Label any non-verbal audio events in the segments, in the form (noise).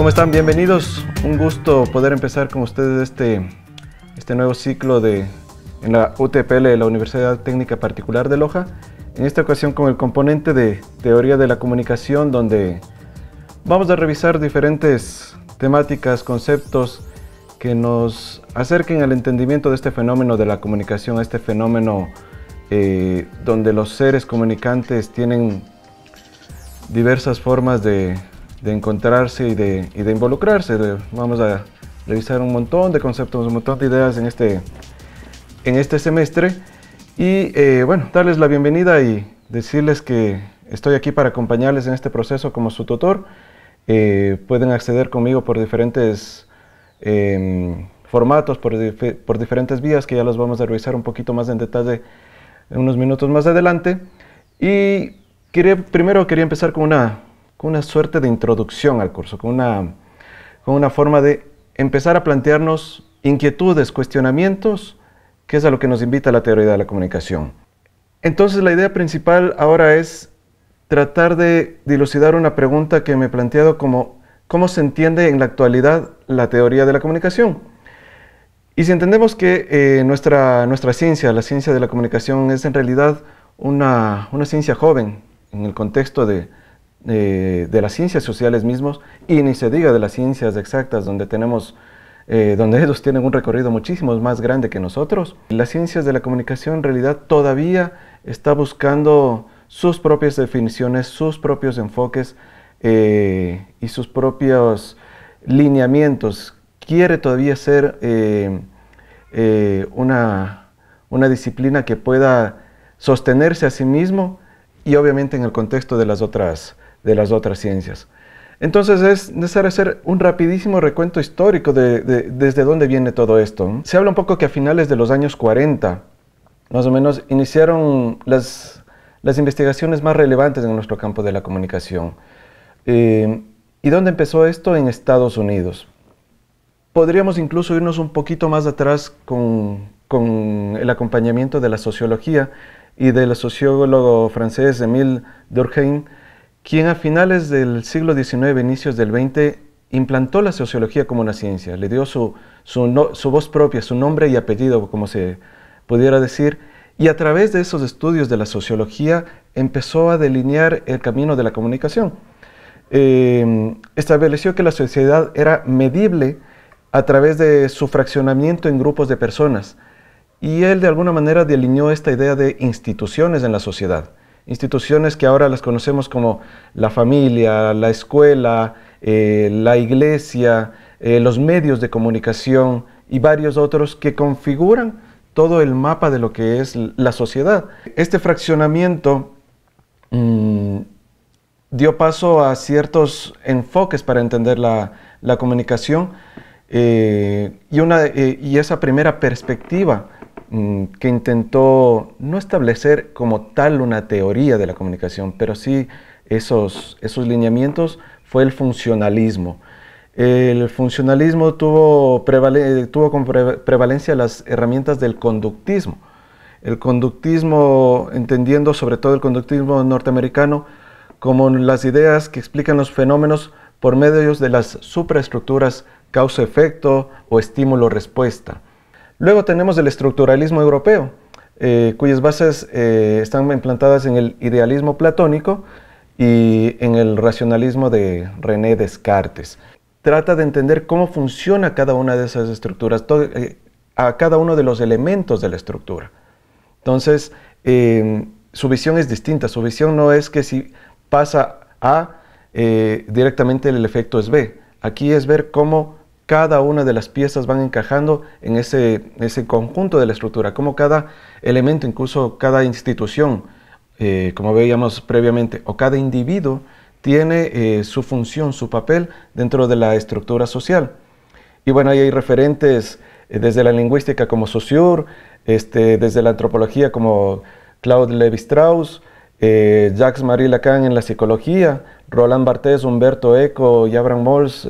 ¿Cómo están? Bienvenidos. Un gusto poder empezar con ustedes este, este nuevo ciclo de, en la UTPL, la Universidad Técnica Particular de Loja. En esta ocasión con el componente de Teoría de la Comunicación, donde vamos a revisar diferentes temáticas, conceptos que nos acerquen al entendimiento de este fenómeno de la comunicación, este fenómeno eh, donde los seres comunicantes tienen diversas formas de de encontrarse y de, involucrarse. vamos a revisar un montón de conceptos, un montón de ideas en este, en este semestre. Y eh, bueno, darles la bienvenida y decirles que estoy aquí para acompañarles en este proceso como su tutor. Eh, pueden acceder conmigo por diferentes em, formatos, por, diferentes vías que ya los vamos a revisar un poquito más en detalle unos minutos más adelante. Y primero quería empezar con una con una suerte de introducción al curso, con una, con una forma de empezar a plantearnos inquietudes, cuestionamientos, que es a lo que nos invita la teoría de la comunicación. Entonces la idea principal ahora es tratar de dilucidar una pregunta que me he planteado como cómo se entiende en la actualidad la teoría de la comunicación. Y si entendemos que eh, nuestra, nuestra ciencia, la ciencia de la comunicación, es en realidad una, una ciencia joven en el contexto de, eh, de las ciencias sociales mismos y ni se diga de las ciencias exactas donde tenemos eh, donde (laughs) ellos tienen un recorrido muchísimo más grande que nosotros. Las ciencias de la comunicación en realidad todavía está buscando sus propias definiciones, sus propios enfoques eh, y sus propios lineamientos. Quiere todavía ser una, una disciplina que pueda sostenerse a sí mismo y obviamente en el contexto de las otras de las otras ciencias. Entonces es necesario hacer un rapidísimo recuento histórico de, desde dónde viene todo esto. Se habla un poco que a finales de los años 40, más o menos, iniciaron las, investigaciones más relevantes en nuestro campo de la comunicación. Eh, ¿Y dónde empezó esto? En Estados Unidos. Podríamos incluso irnos un poquito más atrás con, con el acompañamiento de la sociología y del sociólogo francés Emile Durkheim, quien a finales del siglo XIX, inicios del XX, implantó la sociología como una ciencia, le dio su, voz propia, su nombre y apellido, como se pudiera decir, y a través de esos estudios de la sociología empezó a delinear el camino de la comunicación. Em, estableció que la sociedad era medible a través de su fraccionamiento en grupos de personas y él de alguna manera delineó esta idea de instituciones en la sociedad instituciones que ahora las conocemos como la familia, la escuela, eh, la iglesia, eh, los medios de comunicación y varios otros que configuran todo el mapa de lo que es la sociedad. Este fraccionamiento mm, dio paso a ciertos enfoques para entender la, comunicación eh, y, una, y esa primera perspectiva Mm, que intentó no establecer como tal una teoría de la comunicación, pero sí esos, lineamientos fue el funcionalismo. El funcionalismo tuvo, como prevalencia las herramientas del conductismo. El conductismo, entendiendo sobre todo el conductismo norteamericano, como las ideas que explican los fenómenos por medio de las supraestructuras causa-efecto o estímulo-respuesta. Luego tenemos el estructuralismo europeo, eh, cuyas bases eh, están implantadas en el idealismo platónico y en el racionalismo de René Descartes. Trata de entender cómo funciona cada una de esas estructuras, eh, a cada uno de los elementos de la estructura. Entonces, em, su visión es distinta. Su visión no es que si pasa A, directamente el efecto es B. Aquí es ver cómo cada una de las piezas van encajando en ese, ese conjunto de la estructura, como cada elemento, incluso cada institución, eh, como veíamos previamente, o cada individuo tiene eh, su función, su papel dentro de la estructura social. Y bueno, ahí hay referentes eh, desde la lingüística como Saussure, este, desde la antropología como Claude Levi-Strauss, Jacques-Marie Lacan en la psicología, Roland Barthes, Humberto Eco y Abraham Molls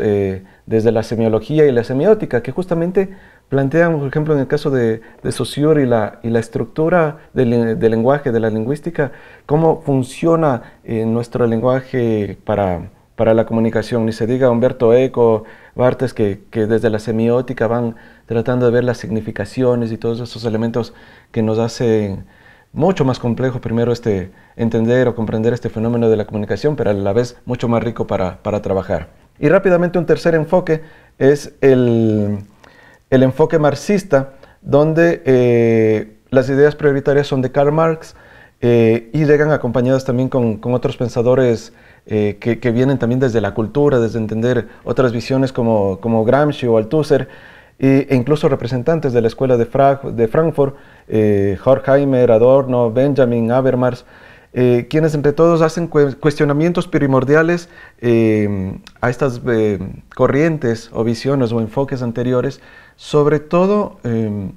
desde la semiología y la semiótica, que justamente plantean, por ejemplo, en el caso de, de Saussure y la, y la estructura del, lenguaje, de la lingüística, cómo funciona eh, nuestro lenguaje para, la comunicación. Ni se diga Humberto Eco, Bartes, que, desde la semiótica van tratando de ver las significaciones y todos esos elementos que nos hacen mucho más complejo primero este entender o comprender este fenómeno de la comunicación, pero a la vez mucho más rico para trabajar. Y rápidamente un tercer enfoque es el, enfoque marxista, donde eh, las ideas prioritarias son de Karl Marx eh, y llegan acompañadas también con, otros pensadores eh, que, vienen también desde la cultura, desde entender otras visiones como, como Gramsci o Althusser, e, incluso representantes de la escuela de, de Frankfurt, Horkheimer, Adorno, Benjamin Habermas, eh, quienes entre todos hacen cuestionamientos primordiales em, a estas eh, corrientes o visiones o enfoques anteriores, sobre todo em,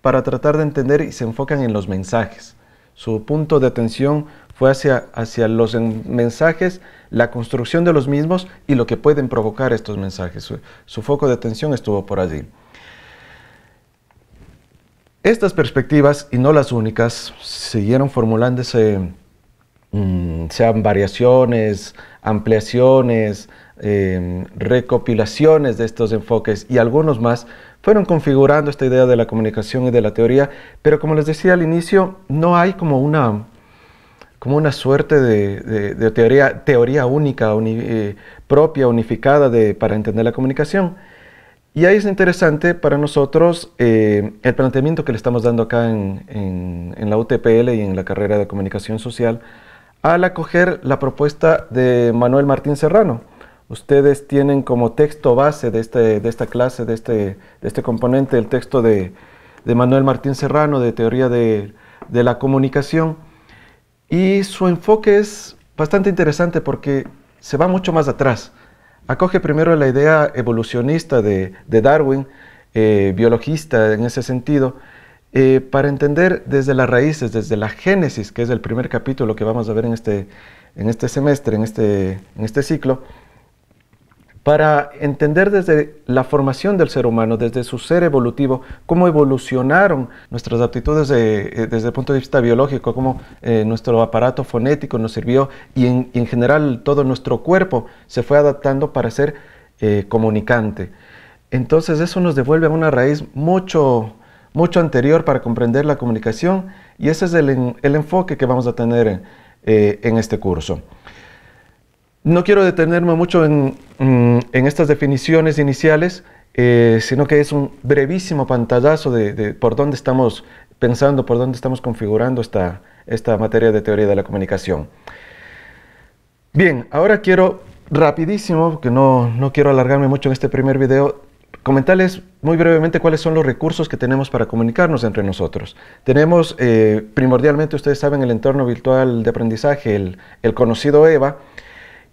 para tratar de entender y se enfocan en los mensajes. Su punto de atención fue hacia, hacia los mensajes, la construcción de los mismos y lo que pueden provocar estos mensajes. Su, su foco de atención estuvo por allí. Estas perspectivas, y no las únicas, siguieron formulándose Mm, sean variaciones, ampliaciones, eh, recopilaciones de estos enfoques y algunos más, fueron configurando esta idea de la comunicación y de la teoría, pero como les decía al inicio, no hay como una, como una suerte de, teoría, teoría única, eh, propia, unificada de, para entender la comunicación. Y ahí es interesante para nosotros eh, el planteamiento que le estamos dando acá en, en la UTPL y en la carrera de comunicación social, al acoger la propuesta de Manuel Martín Serrano. Ustedes tienen como texto base de, este, esta clase, este, de este, componente, el texto de, Manuel Martín Serrano, de Teoría de, la Comunicación. Y su enfoque es bastante interesante porque se va mucho más atrás. Acoge primero la idea evolucionista de, de Darwin, eh, biologista en ese sentido, eh, para entender desde las raíces, desde la Génesis, que es el primer capítulo que vamos a ver en este, en este semestre, en este, en este ciclo, para entender desde la formación del ser humano, desde su ser evolutivo, cómo evolucionaron nuestras aptitudes eh, desde el punto de vista biológico, cómo eh, nuestro aparato fonético nos sirvió y en, general todo nuestro cuerpo se fue adaptando para ser comunicante. Entonces eso nos devuelve a una raíz mucho, mucho anterior para comprender la comunicación y ese es el, enfoque que vamos a tener eh, en este curso. No quiero detenerme mucho en, mm, estas definiciones iniciales, eh, sino que es un brevísimo pantallazo de, por dónde estamos pensando, por dónde estamos configurando esta, esta materia de teoría de la comunicación. Bien, ahora quiero rapidísimo, porque no, no quiero alargarme mucho en este primer video, comentarles muy brevemente cuáles son los recursos que tenemos para comunicarnos entre nosotros. Tenemos eh, primordialmente, ustedes saben, el entorno virtual de aprendizaje, el, conocido EVA,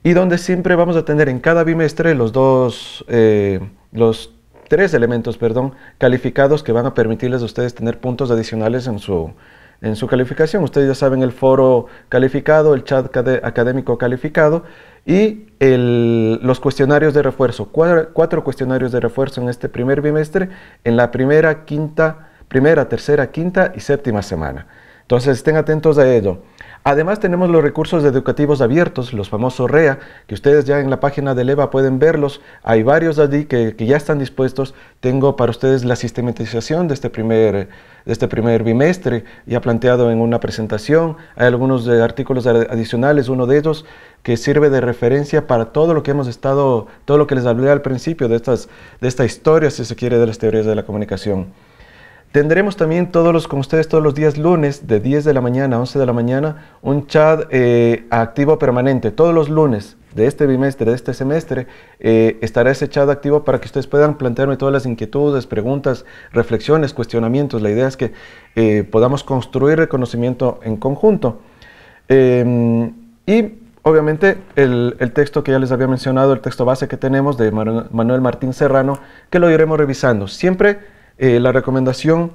y donde siempre vamos a tener en cada bimestre los dos, eh, los tres elementos, perdón, calificados que van a permitirles a ustedes tener puntos adicionales en su, en su calificación. Ustedes ya saben el foro calificado, el chat académico calificado y los cuestionarios de refuerzo. Cuatro, cuestionarios de refuerzo en este primer bimestre, en la primera, quinta, primera, tercera, quinta y séptima semana. Entonces estén atentos a ello. Además tenemos los recursos educativos abiertos, los famosos REA, que ustedes ya en la página de EVA pueden verlos. Hay varios allí que, ya están dispuestos. Tengo para ustedes la sistematización de este primer, de este primer bimestre, ya planteado en una presentación. Hay algunos artículos adicionales, uno de ellos que sirve de referencia para todo lo que hemos estado, todo lo que les hablé al principio de esta historia, si se quiere, de las teorías de la comunicación. Tendremos también todos los, con ustedes todos los días lunes de 10 de la mañana a 11 de la mañana un chat eh, activo permanente. Todos los lunes de este bimestre, de este semestre, eh, estará ese chat activo para que ustedes puedan plantearme todas las inquietudes, preguntas, reflexiones, cuestionamientos. La idea es que eh, podamos construir el conocimiento en conjunto. y obviamente el, el, texto que ya les había mencionado, el texto base que tenemos de Manuel Martín Serrano, que lo iremos revisando. Siempre eh, la recomendación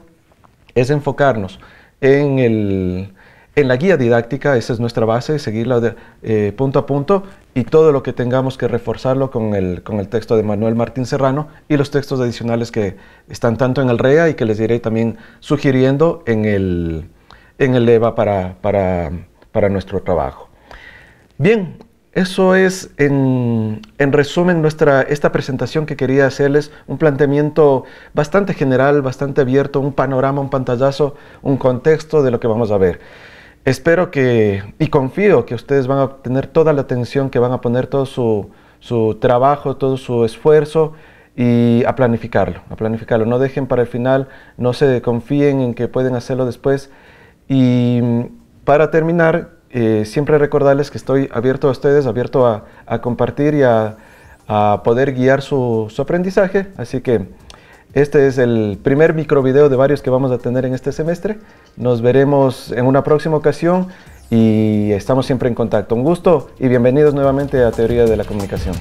es enfocarnos en, la guía didáctica, esa es nuestra base, seguirla de, eh, punto a punto y todo lo que tengamos que reforzarlo con el, texto de Manuel Martín Serrano y los textos adicionales que están tanto en el REA y que les iré también sugiriendo en el, EVA e para, para nuestro trabajo. Bien, eso es, en, resumen, nuestra, esta presentación que quería hacerles, un planteamiento bastante general, bastante abierto, un panorama, un pantallazo, un contexto de lo que vamos a ver. Espero que, y confío que ustedes van a tener toda la atención, que van a poner todo su, su trabajo, todo su esfuerzo y a planificarlo, a planificarlo. No dejen para el final, no se confíen en que pueden hacerlo después. Y para terminar, eh, siempre recordarles que estoy abierto a ustedes, abierto a, compartir y a, poder guiar su, su, aprendizaje. Así que este es el primer microvideo de varios que vamos a tener en este semestre. Nos veremos en una próxima ocasión y estamos siempre en contacto. Un gusto y bienvenidos nuevamente a Teoría de la Comunicación.